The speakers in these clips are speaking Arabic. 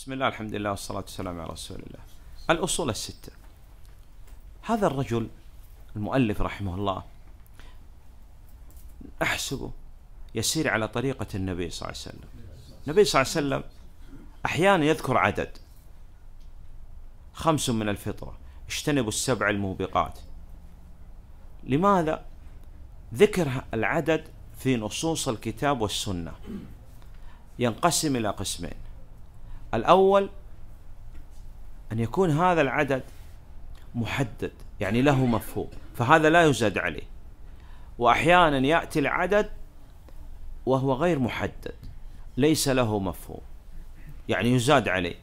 بسم الله الحمد لله والصلاة والسلام على رسول الله الأصول الستة هذا الرجل المؤلف رحمه الله أحسبه يسير على طريقة النبي صلى الله عليه وسلم النبي صلى الله عليه وسلم أحيانا يذكر عدد خمس من الفطرة اجتنبوا السبع الموبقات لماذا ذكر العدد في نصوص الكتاب والسنة ينقسم إلى قسمين الأول أن يكون هذا العدد محدد يعني له مفهوم فهذا لا يزاد عليه وأحيانا يأتي العدد وهو غير محدد ليس له مفهوم يعني يزاد عليه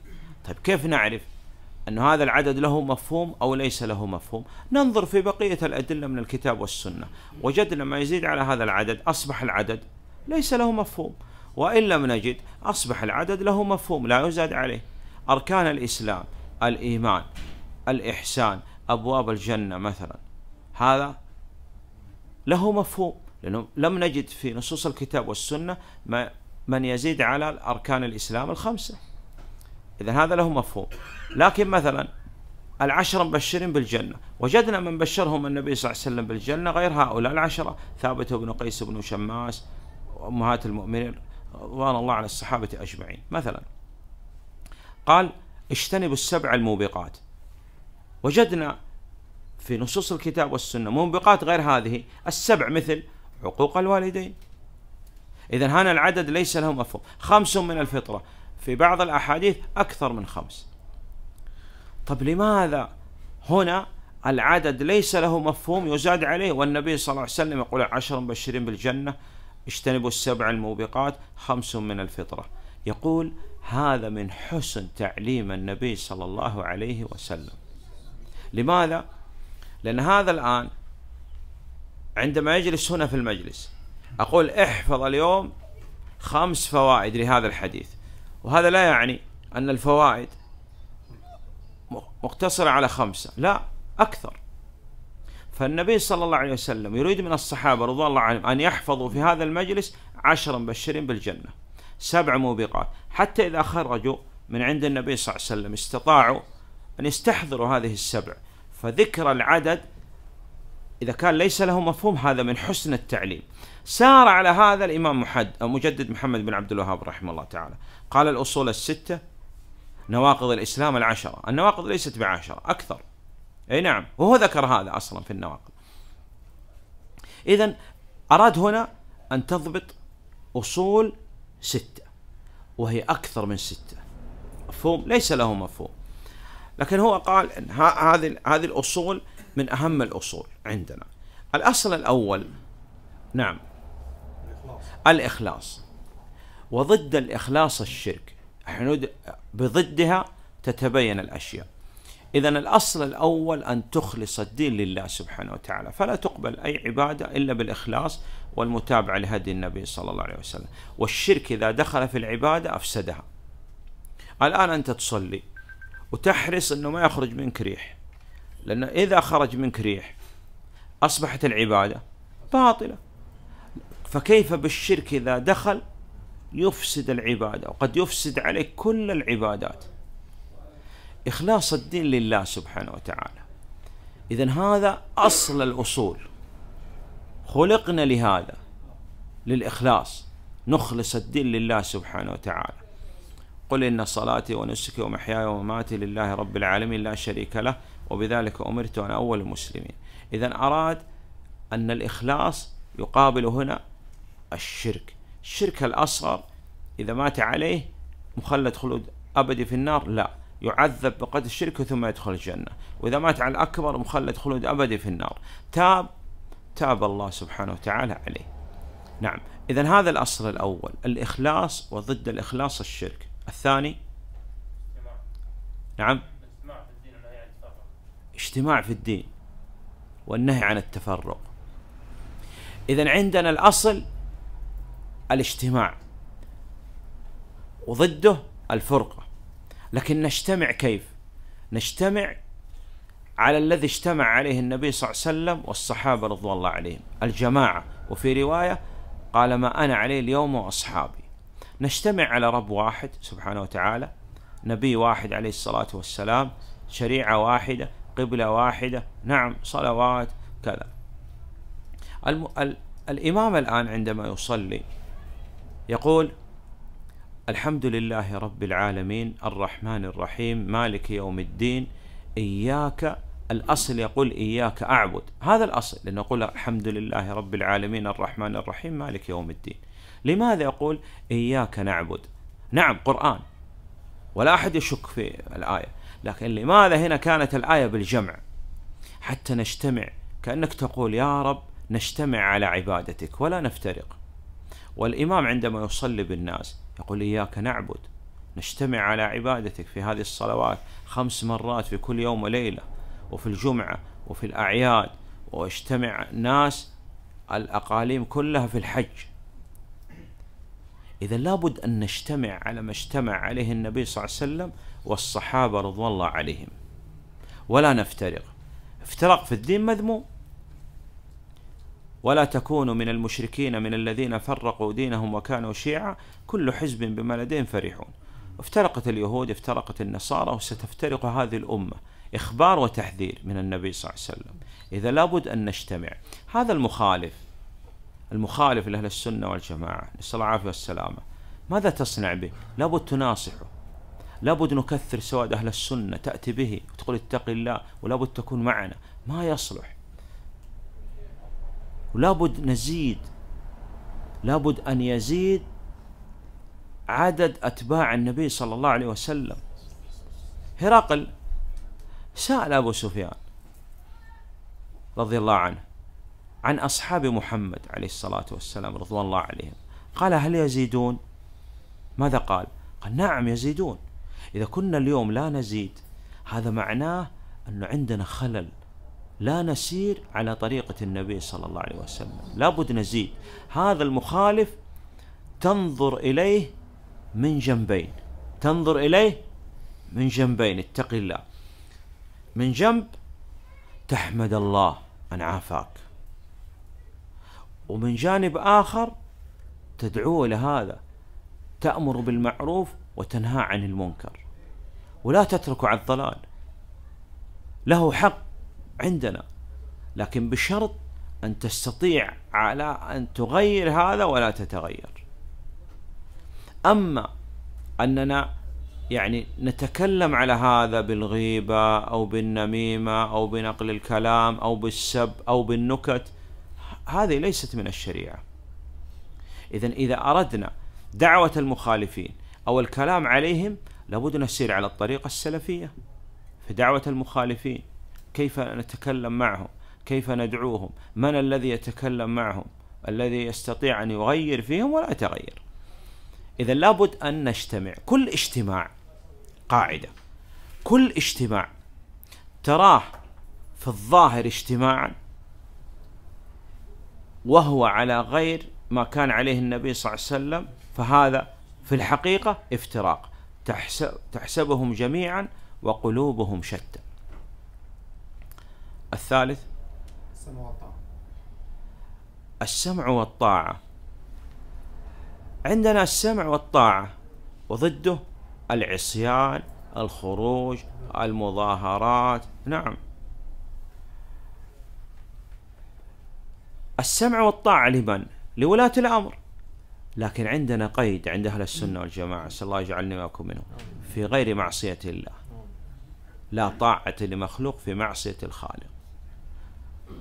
طيب كيف نعرف أن هذا العدد له مفهوم أو ليس له مفهوم ننظر في بقية الأدلة من الكتاب والسنة وجدنا ما يزيد على هذا العدد أصبح العدد ليس له مفهوم وإن لم نجد أصبح العدد له مفهوم لا يزاد عليه أركان الإسلام الإيمان الإحسان أبواب الجنة مثلا هذا له مفهوم لأنه لم نجد في نصوص الكتاب والسنة ما من يزيد على أركان الإسلام الخمسة إذا هذا له مفهوم لكن مثلا العشرة مبشرين بالجنة وجدنا من بشرهم النبي صلى الله عليه وسلم بالجنة غير هؤلاء العشرة ثابت بن قيس بن شماس وأمهات المؤمنين رضوان الله على الصحابة أجمعين مثلا قال اجتنبوا السبع الموبقات وجدنا في نصوص الكتاب والسنة موبقات غير هذه السبع مثل عقوق الوالدين إذا هنا العدد ليس لهم مفهوم خمس من الفطرة في بعض الأحاديث أكثر من خمس طب لماذا هنا العدد ليس له مفهوم يزاد عليه والنبي صلى الله عليه وسلم يقول عشر مبشرين بالجنة اجتنبوا السبع الموبقات خمس من الفطرة يقول هذا من حسن تعليم النبي صلى الله عليه وسلم لماذا؟ لأن هذا الآن عندما يجلس هنا في المجلس أقول احفظ اليوم خمس فوائد لهذا الحديث وهذا لا يعني أن الفوائد مقتصرة على خمسة لا أكثر فالنبي صلى الله عليه وسلم يريد من الصحابة رضوان الله عنهم أن يحفظوا في هذا المجلس عشر مبشرين بالجنة سبع موبقات حتى إذا خرجوا من عند النبي صلى الله عليه وسلم استطاعوا أن يستحضروا هذه السبع فذكر العدد إذا كان ليس له مفهوم هذا من حسن التعليم سار على هذا الإمام محد أو مجدد محمد بن عبد الوهاب رحمه الله تعالى قال الأصول الستة نواقض الإسلام العشرة النواقض ليست بعشرة أكثر اي نعم وهو ذكر هذا اصلا في النواقض اذا اراد هنا ان تضبط اصول سته وهي اكثر من سته مفهوم ليس له مفهوم لكن هو قال ان هذه هذه الاصول من اهم الاصول عندنا الاصل الاول نعم الإخلاص. الإخلاص وضد الإخلاص الشرك بضدها تتبين الأشياء إذا الأصل الأول أن تخلص الدين لله سبحانه وتعالى فلا تقبل أي عبادة إلا بالإخلاص والمتابعة لهدي النبي صلى الله عليه وسلم والشرك إذا دخل في العبادة أفسدها الآن أنت تصلي وتحرص أنه ما يخرج منك ريح لأنه إذا خرج منك ريح أصبحت العبادة باطلة فكيف بالشرك إذا دخل يفسد العبادة وقد يفسد عليك كل العبادات إخلاص الدين لله سبحانه وتعالى إذا هذا أصل الأصول خلقنا لهذا للإخلاص نخلص الدين لله سبحانه وتعالى قل إن صلاتي ونسكي ومحياي ومماتي لله رب العالمين لا شريك له وبذلك أمرت وأنا أول المسلمين إذا أراد أن الإخلاص يقابل هنا الشرك الشرك الأصغر إذا مات عليه مخلد خلود أبدي في النار لا يعذب بقدر الشرك ثم يدخل الجنة وإذا مات على الأكبر مخلد خلود أبدي في النار تاب تاب الله سبحانه وتعالى عليه نعم إذا هذا الأصل الأول الإخلاص وضد الإخلاص الشرك الثاني نعم اجتماع في الدين والنهي عن التفرق إذا عندنا الأصل الاجتماع وضده الفرقة لكن نجتمع كيف نجتمع على الذي اجتمع عليه النبي صلى الله عليه وسلم والصحابة رضوان الله عليهم الجماعة وفي رواية قال ما أنا عليه اليوم وأصحابي نجتمع على رب واحد سبحانه وتعالى نبي واحد عليه الصلاة والسلام شريعة واحدة قبلة واحدة نعم صلوات كذا الم... ال... الإمام الآن عندما يصلي يقول الحمد لله رب العالمين الرحمن الرحيم مالك يوم الدين إياك الأصل يقول إياك أعبد هذا الأصل لأنه يقول الحمد لله رب العالمين الرحمن الرحيم مالك يوم الدين لماذا يقول إياك نعبد نعم قرآن ولا أحد يشك في الآية لكن لماذا هنا كانت الآية بالجمع حتى نجتمع كأنك تقول يا رب نجتمع على عبادتك ولا نفترق والإمام عندما يصلي بالناس يقول إياك نعبد نجتمع على عبادتك في هذه الصلوات خمس مرات في كل يوم وليلة وفي الجمعة وفي الأعياد واجتمع ناس الأقاليم كلها في الحج إذا لابد أن نجتمع على ما اجتمع عليه النبي صلى الله عليه وسلم والصحابة رضوان الله عليهم ولا نفترق افتراق في الدين مذموم ولا تكونوا من المشركين من الذين فرقوا دينهم وكانوا شيعا كل حزب بما لديهم فرحون افترقت اليهود افترقت النصارى وستفترق هذه الأمة إخبار وتحذير من النبي صلى الله عليه وسلم إذا لابد أن نجتمع هذا المخالف المخالف لأهل السنة والجماعة نسأل الله العافية والسلامة ماذا تصنع به لابد تناصحه لابد نكثر سواد أهل السنة تأتي به وتقول اتق الله ولابد تكون معنا ما يصلح ولابد نزيد لابد أن يزيد عدد أتباع النبي صلى الله عليه وسلم هرقل سأل أبو سفيان رضي الله عنه عن أصحاب محمد عليه الصلاة والسلام رضوان الله عليهم قال هل يزيدون ماذا قال قال نعم يزيدون إذا كنا اليوم لا نزيد هذا معناه أنه عندنا خلل لا نسير على طريقة النبي صلى الله عليه وسلم لابد نزيد هذا المخالف تنظر إليه من جنبين تنظر إليه من جنبين اتق الله من جنب تحمد الله أن عافاك ومن جانب آخر تدعوه إلى هذا تأمر بالمعروف وتنهى عن المنكر ولا تترك على الضلال له حق عندنا لكن بشرط أن تستطيع على أن تغير هذا ولا تتغير أما أننا يعني نتكلم على هذا بالغيبة أو بالنميمة أو بنقل الكلام أو بالسب أو بالنكت هذه ليست من الشريعة إذا إذا أردنا دعوة المخالفين أو الكلام عليهم لابد نسير على الطريقة السلفية في دعوة المخالفين كيف نتكلم معهم كيف ندعوهم من الذي يتكلم معهم الذي يستطيع أن يغير فيهم ولا يتغير إذا لابد أن نجتمع كل اجتماع قاعدة كل اجتماع تراه في الظاهر اجتماعا وهو على غير ما كان عليه النبي صلى الله عليه وسلم فهذا في الحقيقة افتراق تحسب تحسبهم جميعا وقلوبهم شتى الثالث السمع والطاعة السمع والطاعة عندنا السمع والطاعة وضده العصيان الخروج المظاهرات نعم السمع والطاعة لمن؟ لولاة الأمر لكن عندنا قيد عند أهل السنة والجماعة صلى الله يجعلني وياكم منهم في غير معصية الله لا طاعة لمخلوق في معصية الخالق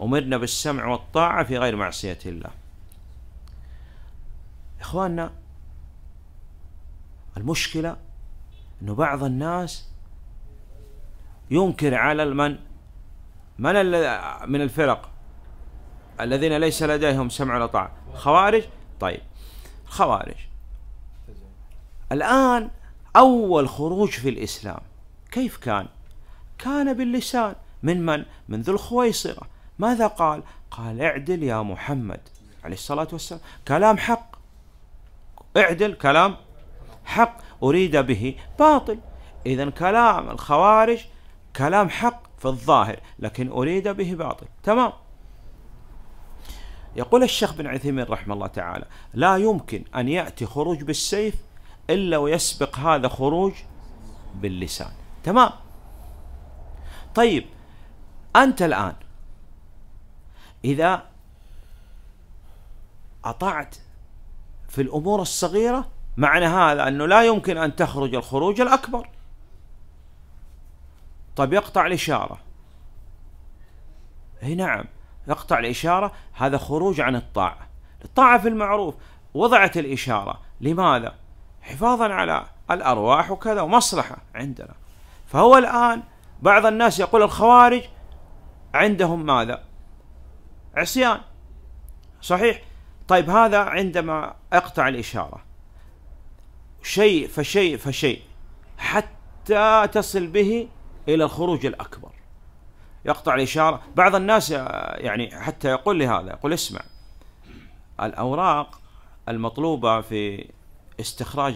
أمرنا بالسمع والطاعة في غير معصية الله إخواننا المشكلة أنه بعض الناس ينكر على من من من الفرق الذين ليس لديهم سمع ولا طاعة خوارج طيب خوارج الآن أول خروج في الإسلام كيف كان كان باللسان من من من ذو الخويصرة ماذا قال؟ قال اعدل يا محمد عليه الصلاة والسلام كلام حق اعدل كلام حق أريد به باطل إذا كلام الخوارج كلام حق في الظاهر لكن أريد به باطل تمام يقول الشيخ بن عثيمين رحمه الله تعالى لا يمكن أن يأتي خروج بالسيف إلا ويسبق هذا خروج باللسان تمام طيب أنت الآن إذا أطعت في الأمور الصغيرة معنى هذا أنه لا يمكن أن تخرج الخروج الأكبر طب يقطع الإشارة اي نعم يقطع الإشارة هذا خروج عن الطاعة الطاعة في المعروف وضعت الإشارة لماذا؟ حفاظا على الأرواح وكذا ومصلحة عندنا فهو الآن بعض الناس يقول الخوارج عندهم ماذا؟ عصيان صحيح طيب هذا عندما اقطع الاشاره شيء فشيء فشيء حتى تصل به الى الخروج الاكبر يقطع الاشاره بعض الناس آه، يعني حتى يقول لي هذا يقول اسمع الاوراق المطلوبه في استخراج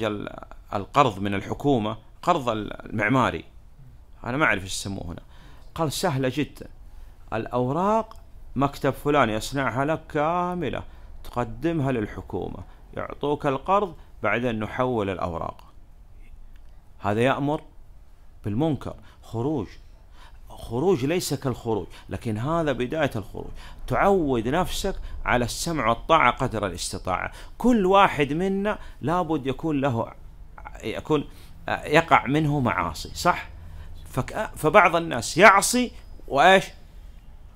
القرض من الحكومه قرض المعماري انا ما اعرف ايش يسموه هنا قال سهله جدا الاوراق مكتب فلان يصنعها لك كاملة تقدمها للحكومة يعطوك القرض بعدين نحول الأوراق هذا يأمر بالمنكر خروج خروج ليس كالخروج لكن هذا بداية الخروج تعود نفسك على السمع والطاعة قدر الاستطاعة كل واحد منا لابد يكون له يكون يقع منه معاصي صح فبعض الناس يعصي وإيش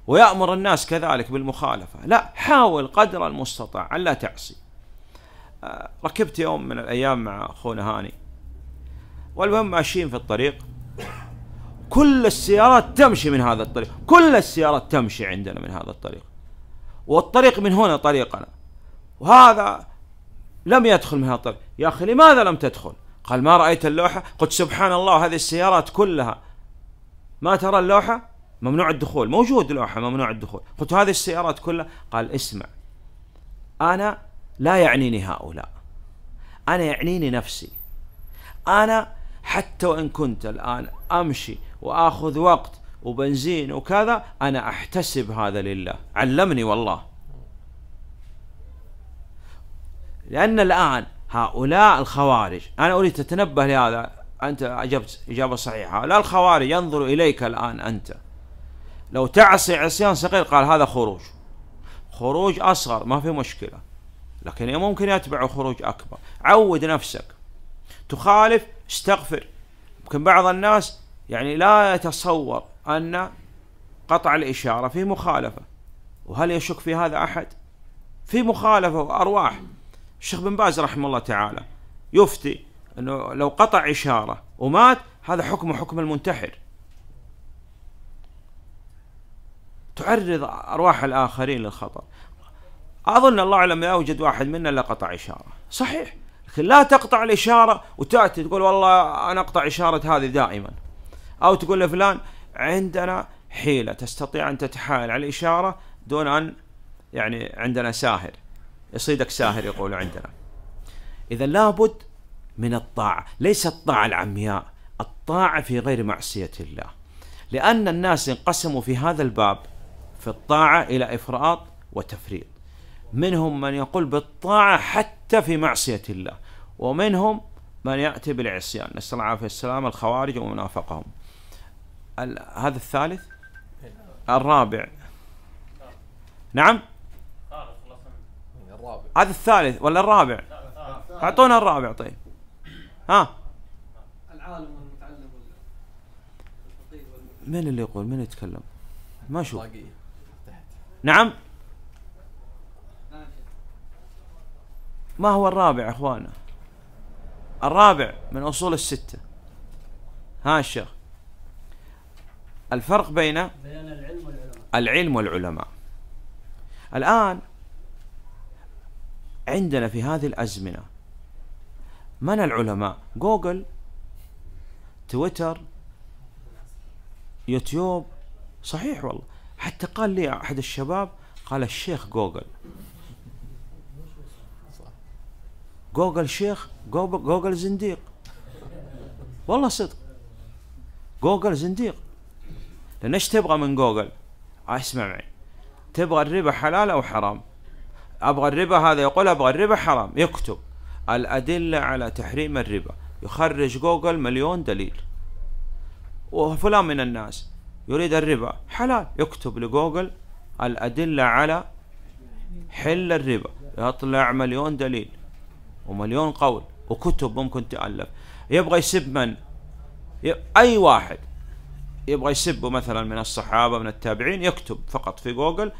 ويأمر الناس كذلك بالمخالفة لا حاول قدر المستطاع ألا تعصي آه، ركبت يوم من الأيام مع أخونا هاني والمهم ماشيين في الطريق كل السيارات تمشي من هذا الطريق كل السيارات تمشي عندنا من هذا الطريق والطريق من هنا طريقنا وهذا لم يدخل من هذا الطريق يا أخي لماذا لم تدخل قال ما رأيت اللوحة قلت سبحان الله هذه السيارات كلها ما ترى اللوحة ممنوع الدخول موجود لوحه ممنوع الدخول قلت هذه السيارات كلها قال اسمع انا لا يعنيني هؤلاء انا يعنيني نفسي انا حتى وان كنت الان امشي واخذ وقت وبنزين وكذا انا احتسب هذا لله علمني والله لان الان هؤلاء الخوارج انا اريد تتنبه لهذا انت اجبت اجابه صحيحه لا الخوارج ينظر اليك الان انت لو تعصي عصيان صغير قال هذا خروج خروج أصغر ما في مشكلة لكن ممكن يتبع خروج أكبر عود نفسك تخالف استغفر يمكن بعض الناس يعني لا يتصور أن قطع الإشارة في مخالفة وهل يشك في هذا أحد في مخالفة وأرواح الشيخ بن باز رحمه الله تعالى يفتي أنه لو قطع إشارة ومات هذا حكمه حكم المنتحر تعرض أرواح الآخرين للخطر أظن الله أعلم لا يوجد واحد منا إلا قطع إشارة صحيح لكن لا تقطع الإشارة وتأتي تقول والله أنا أقطع إشارة هذه دائما أو تقول لفلان عندنا حيلة تستطيع أن تتحايل على الإشارة دون أن يعني عندنا ساهر يصيدك ساهر يقول عندنا إذا لابد من الطاعة ليس الطاعة العمياء الطاعة في غير معصية الله لأن الناس انقسموا في هذا الباب في الطاعة إلى إفراط وتفريط منهم من يقول بالطاعة حتى في معصية الله ومنهم من يأتي بالعصيان نسأل الله العافية السلام الخوارج ومنافقهم هذا الثالث الرابع نعم هذا الثالث ولا الرابع اعطونا الرابع طيب ها العالم والمتعلم من اللي يقول من يتكلم ما شوف نعم ما هو الرابع اخوانا الرابع من اصول الستة ها الشيخ الفرق بين بين العلم والعلماء العلم والعلماء الآن عندنا في هذه الأزمنة من العلماء جوجل تويتر يوتيوب صحيح والله حتى قال لي احد الشباب قال الشيخ جوجل جوجل شيخ جوجل, زنديق والله صدق جوجل زنديق لان ايش تبغى من جوجل؟ آه، اسمع معي تبغى الربا حلال او حرام؟ ابغى الربا هذا يقول ابغى الربا حرام يكتب الادله على تحريم الربا يخرج جوجل مليون دليل وفلان من الناس يريد الربا حلال يكتب لجوجل الأدلة على حل الربا يطلع مليون دليل ومليون قول وكتب ممكن تألف يبغى يسب من أي واحد يبغى يسبه مثلا من الصحابة من التابعين يكتب فقط في جوجل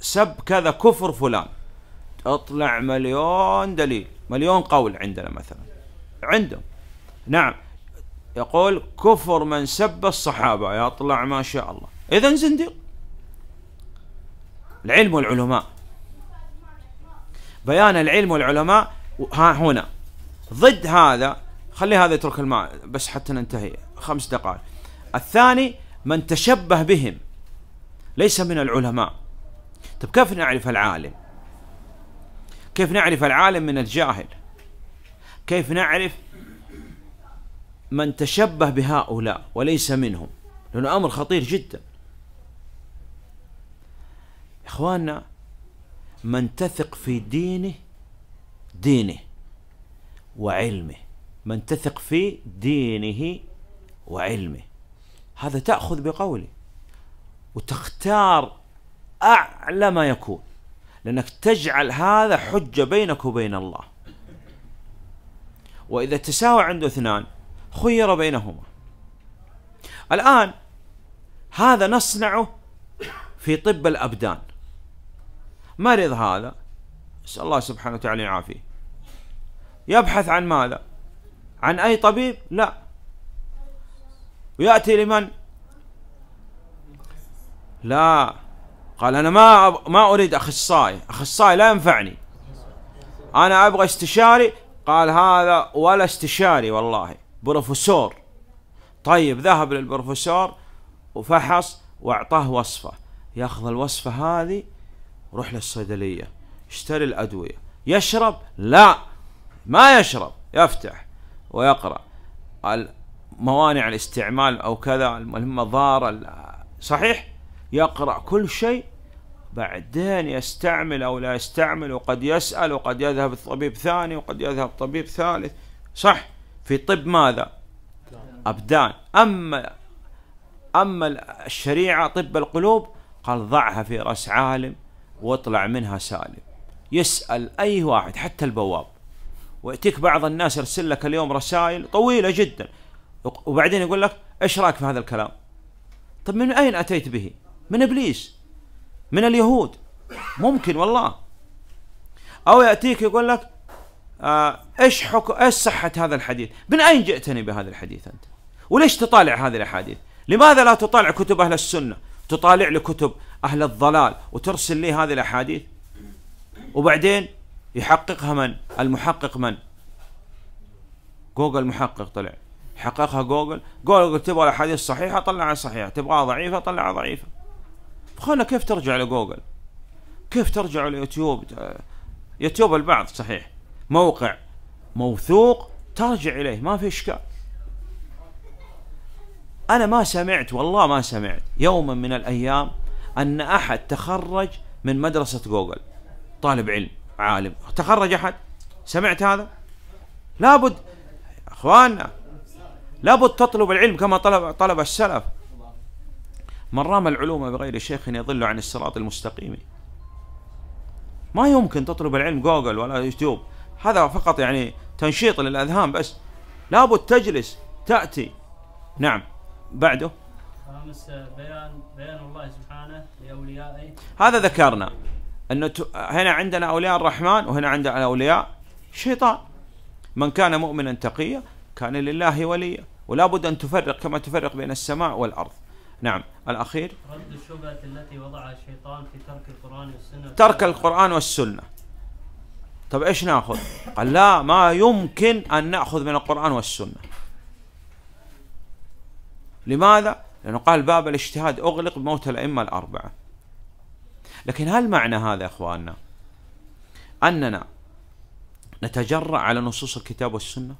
سب كذا كفر فلان تطلع مليون دليل مليون قول عندنا مثلا عندهم نعم يقول كفر من سب الصحابة يطلع ما شاء الله إذا زنديق العلم والعلماء بيان العلم والعلماء ها هنا ضد هذا خلي هذا يترك الماء بس حتى ننتهي خمس دقائق الثاني من تشبه بهم ليس من العلماء طب كيف نعرف العالم كيف نعرف العالم من الجاهل كيف نعرف من تشبه بهؤلاء وليس منهم لأنه أمر خطير جدا إخواننا من تثق في دينه دينه وعلمه من تثق في دينه وعلمه هذا تأخذ بقوله وتختار أعلى ما يكون لأنك تجعل هذا حجة بينك وبين الله وإذا تساوى عنده اثنان خير بينهما الآن هذا نصنعه في طب الأبدان مرض هذا نسأل الله سبحانه وتعالى يعافيه يبحث عن ماذا عن أي طبيب لا ويأتي لمن لا قال أنا ما ما أريد أخصائي أخصائي لا ينفعني أنا أبغى استشاري قال هذا ولا استشاري والله بروفيسور طيب ذهب للبروفيسور وفحص واعطاه وصفة ياخذ الوصفة هذه روح للصيدلية اشتري الأدوية يشرب لا ما يشرب يفتح ويقرأ موانع الاستعمال أو كذا المضار صحيح يقرأ كل شيء بعدين يستعمل أو لا يستعمل وقد يسأل وقد يذهب الطبيب ثاني وقد يذهب طبيب ثالث صح في طب ماذا أبدان أما أما الشريعة طب القلوب قال ضعها في رأس عالم واطلع منها سالم يسأل أي واحد حتى البواب ويأتيك بعض الناس يرسل لك اليوم رسائل طويلة جدا وبعدين يقول لك ايش رايك في هذا الكلام؟ طب من اين اتيت به؟ من ابليس من اليهود ممكن والله او ياتيك يقول لك آه، ايش حكم ايش صحه هذا الحديث؟ من اين جئتني بهذا الحديث انت؟ وليش تطالع هذه الاحاديث؟ لماذا لا تطالع كتب اهل السنه؟ تطالع لي كتب اهل الضلال وترسل لي هذه الاحاديث؟ وبعدين يحققها من؟ المحقق من؟ جوجل محقق طلع حققها جوجل جوجل تبغى الاحاديث صحيحه طلعها صحيحه تبغاها ضعيفه طلعها ضعيفه فخلنا كيف ترجع لجوجل كيف ترجع ليوتيوب آه، يوتيوب البعض صحيح موقع موثوق ترجع اليه ما في اشكال انا ما سمعت والله ما سمعت يوما من الايام ان احد تخرج من مدرسه جوجل طالب علم عالم تخرج احد سمعت هذا لابد اخواننا لابد تطلب العلم كما طلب طلب السلف من رام العلوم بغير شيخ يضل عن الصراط المستقيم ما يمكن تطلب العلم جوجل ولا يوتيوب هذا فقط يعني تنشيط للأذهان بس لابد تجلس تأتي نعم بعده خامس بيان بيان الله سبحانه لأوليائه هذا ذكرنا أنه هنا عندنا أولياء الرحمن وهنا عندنا أولياء الشيطان من كان مؤمنا تقيا كان لله وليا ولا بد أن تفرق كما تفرق بين السماء والأرض نعم الأخير رد الشبهة التي وضعها الشيطان في ترك القرآن والسنة ترك القرآن والسنة طب ايش ناخذ؟ قال لا ما يمكن ان ناخذ من القران والسنه. لماذا؟ لانه قال باب الاجتهاد اغلق بموت الائمه الاربعه. لكن هل معنى هذا يا اخواننا؟ اننا نتجرأ على نصوص الكتاب والسنه؟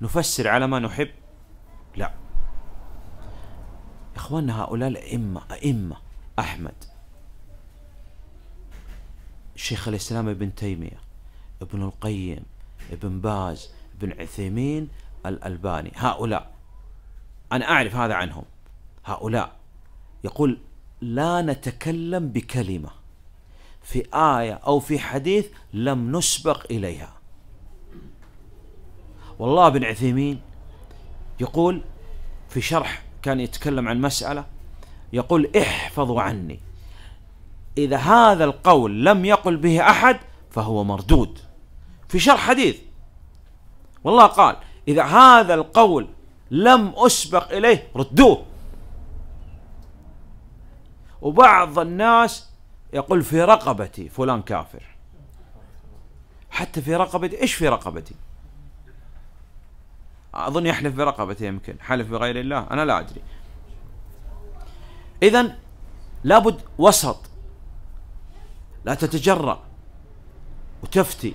نفسر على ما نحب؟ لا. اخواننا هؤلاء الائمه ائمه احمد شيخ الاسلام ابن تيميه ابن القيم ابن باز ابن عثيمين الألباني هؤلاء أنا أعرف هذا عنهم هؤلاء يقول لا نتكلم بكلمة في آية أو في حديث لم نسبق إليها والله ابن عثيمين يقول في شرح كان يتكلم عن مسألة يقول احفظوا عني إذا هذا القول لم يقل به أحد فهو مردود في شرح حديث والله قال إذا هذا القول لم أسبق إليه ردوه وبعض الناس يقول في رقبتي فلان كافر حتى في رقبتي ايش في رقبتي اظن يحلف برقبتي يمكن حلف بغير الله انا لا ادري اذا لابد وسط لا تتجرأ وتفتي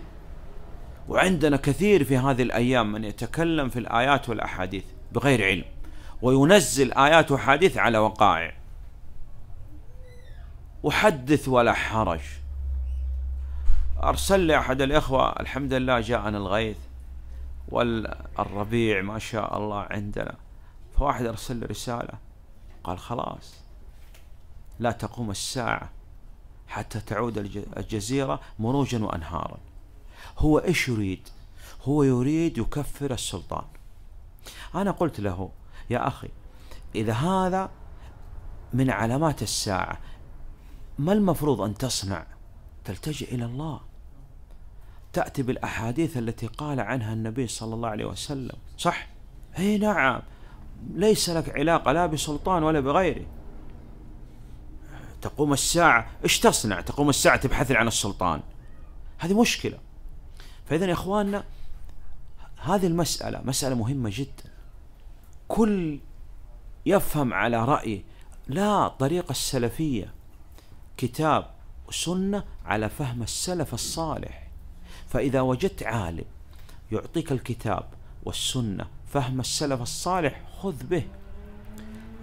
وعندنا كثير في هذه الأيام من يتكلم في الآيات والأحاديث بغير علم وينزل آيات وحديث على وقائع وحدث ولا حرج أرسل لي أحد الإخوة الحمد لله جاءنا الغيث والربيع ما شاء الله عندنا فواحد أرسل لي رسالة قال خلاص لا تقوم الساعة حتى تعود الجزيرة مروجا وأنهارا هو ايش يريد؟ هو يريد يكفر السلطان. انا قلت له يا اخي اذا هذا من علامات الساعه ما المفروض ان تصنع؟ تلتجئ الى الله. تاتي بالاحاديث التي قال عنها النبي صلى الله عليه وسلم، صح؟ اي نعم ليس لك علاقه لا بسلطان ولا بغيره. تقوم الساعة، ايش تصنع؟ تقوم الساعة تبحث عن السلطان. هذه مشكلة. فاذا يا اخواننا هذه المساله مساله مهمه جدا كل يفهم على رايه لا طريقه السلفيه كتاب وسنه على فهم السلف الصالح فاذا وجدت عالم يعطيك الكتاب والسنه فهم السلف الصالح خذ به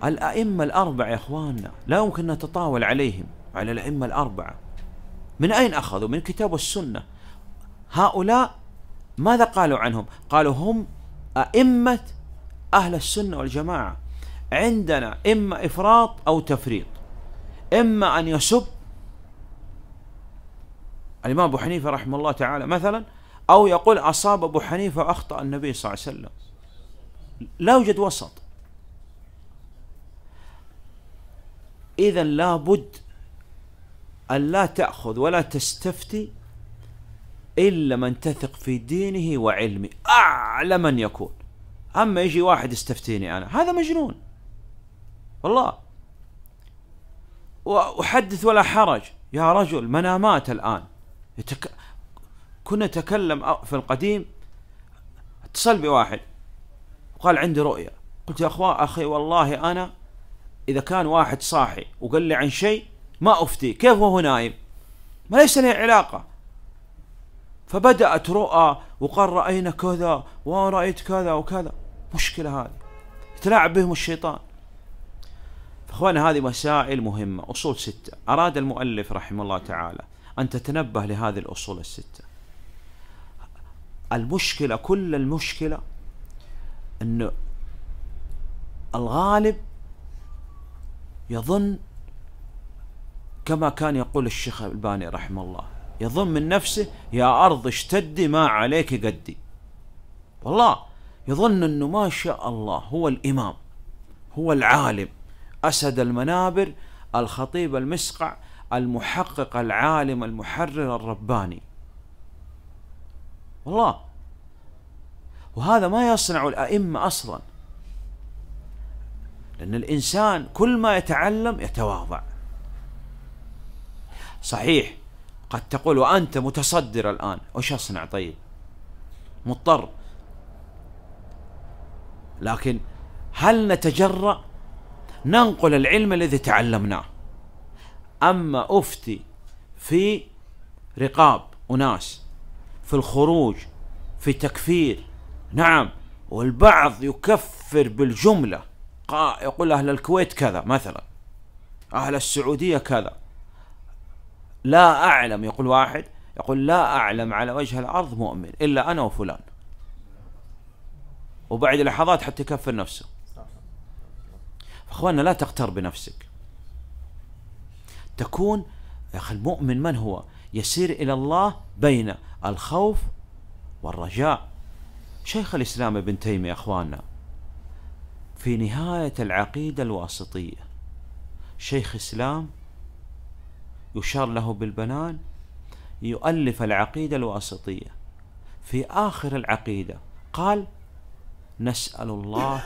الأئمة الأربعة يا إخواننا لا يمكن نتطاول عليهم على الأئمة الأربعة من أين أخذوا؟ من الكتاب والسنة هؤلاء ماذا قالوا عنهم؟ قالوا هم أئمة أهل السنة والجماعة عندنا إما إفراط أو تفريط إما أن يسب الإمام أبو حنيفة رحمه الله تعالى مثلا أو يقول أصاب أبو حنيفة وأخطأ النبي صلى الله عليه وسلم لا يوجد وسط إذا لابد أن لا تأخذ ولا تستفتي إلا من تثق في دينه وعلمه أعلى من يكون أما يجي واحد يستفتيني أنا هذا مجنون والله وأحدث ولا حرج يا رجل منامات الآن يتك... كنا نتكلم في القديم اتصل بواحد وقال عندي رؤية قلت يا أخوان أخي والله أنا إذا كان واحد صاحي وقال لي عن شيء ما أفتي كيف وهو نايم ما ليس لي علاقة فبدأت رؤى وقال رأينا كذا ورأيت كذا وكذا مشكلة هذه يتلاعب بهم الشيطان فأخوانا هذه مسائل مهمة أصول ستة أراد المؤلف رحمه الله تعالى أن تتنبه لهذه الأصول الستة المشكلة كل المشكلة أنه الغالب يظن كما كان يقول الشيخ الباني رحمه الله يظن من نفسه يا أرض اشتدي ما عليك قدي والله يظن أنه ما شاء الله هو الإمام هو العالم أسد المنابر الخطيب المسقع المحقق العالم المحرر الرباني والله وهذا ما يصنع الأئمة أصلا لأن الإنسان كل ما يتعلم يتواضع صحيح قد تقول وأنت متصدر الآن وش أصنع طيب مضطر لكن هل نتجرأ ننقل العلم الذي تعلمناه أما أفتي في رقاب أناس في الخروج في تكفير نعم والبعض يكفر بالجملة يقول أهل الكويت كذا مثلا أهل السعودية كذا لا أعلم يقول واحد يقول لا أعلم على وجه الأرض مؤمن إلا أنا وفلان وبعد لحظات حتى يكفر نفسه فأخواننا لا تغتر بنفسك تكون يا أخي المؤمن من هو يسير إلى الله بين الخوف والرجاء شيخ الإسلام ابن تيمية أخواننا في نهاية العقيدة الواسطية شيخ إسلام يشار له بالبنان يؤلف العقيدة الواسطية في آخر العقيدة قال نسأل الله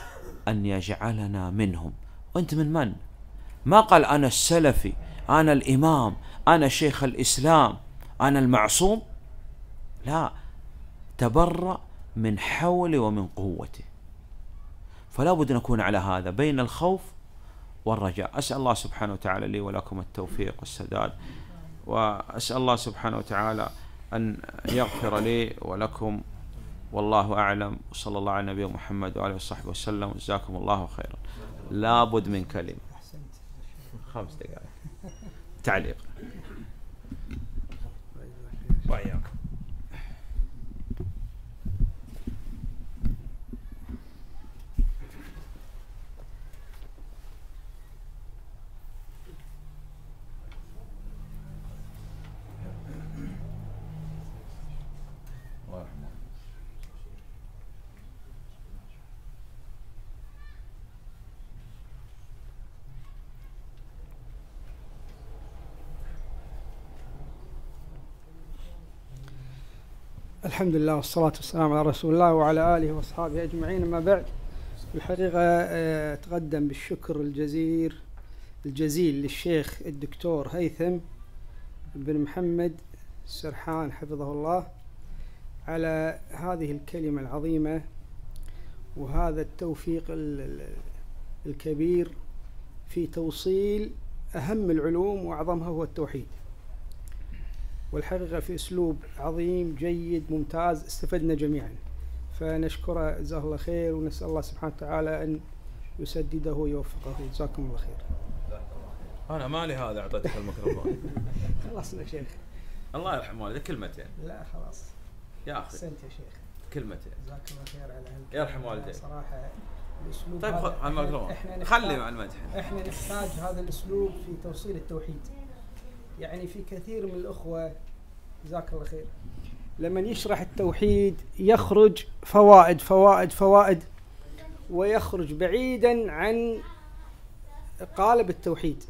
أن يجعلنا منهم وأنت من من؟ ما قال أنا السلفي أنا الإمام أنا شيخ الإسلام أنا المعصوم لا تبرأ من حولي ومن قوتي فلا بد نكون على هذا بين الخوف والرجاء أسأل الله سبحانه وتعالى لي ولكم التوفيق والسداد وأسأل الله سبحانه وتعالى أن يغفر لي ولكم والله أعلم وصلى الله على نبينا محمد وآله وصحبه وسلم جزاكم الله خيرا لابد من كلمة خمس دقائق تعليق وإياكم طيب. الحمد لله والصلاة والسلام على رسول الله وعلى آله وأصحابه أجمعين أما بعد الحقيقة آه، أتقدم بالشكر الجزير الجزيل للشيخ الدكتور هيثم بن محمد السرحان حفظه الله على هذه الكلمة العظيمة وهذا التوفيق الكبير في توصيل أهم العلوم وأعظمها هو التوحيد والحقيقة في أسلوب عظيم جيد ممتاز استفدنا جميعا فنشكره جزاه الله خير ونسأل الله سبحانه وتعالى أن يسدده ويوفقه جزاكم الله خير أنا مالي هذا أعطيتك الميكروفون خلصنا شيخ الله يرحم والدك كلمتين لا خلاص يا أخي أحسنت يا شيخ كلمتين جزاك الله خير على هالكلمة يرحم والديك صراحة الاسلوب طيب خذ الميكروفون خلي مع المدح احنا نحتاج هذا الاسلوب في توصيل التوحيد يعني في كثير من الاخوه جزاك الله خير لما يشرح التوحيد يخرج فوائد فوائد فوائد ويخرج بعيدا عن قالب التوحيد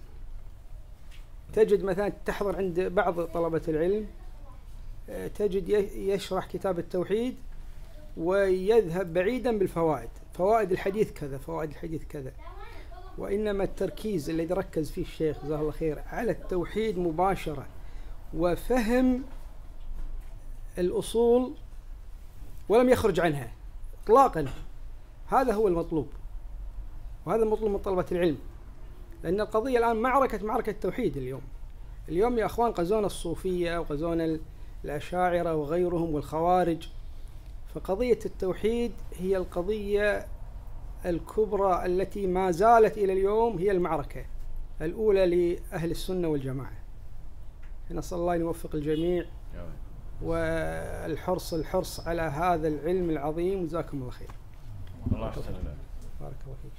تجد مثلا تحضر عند بعض طلبة العلم آه، تجد يشرح كتاب التوحيد ويذهب بعيدا بالفوائد فوائد الحديث كذا فوائد الحديث كذا وإنما التركيز الذي ركز فيه الشيخ جزاه الله خير على التوحيد مباشرة وفهم الأصول ولم يخرج عنها إطلاقا هذا هو المطلوب وهذا المطلوب من طلبة العلم لأن القضية الآن معركة معركة توحيد اليوم اليوم يا أخوان غزونا الصوفية وغزونا الأشاعرة وغيرهم والخوارج فقضية التوحيد هي القضية الكبرى التي ما زالت إلى اليوم هي المعركة الأولى لأهل السنة والجماعة نسأل الله أن يوفق الجميع والحرص الحرص على هذا العلم العظيم جزاكم الله خير الله بارك الله فيك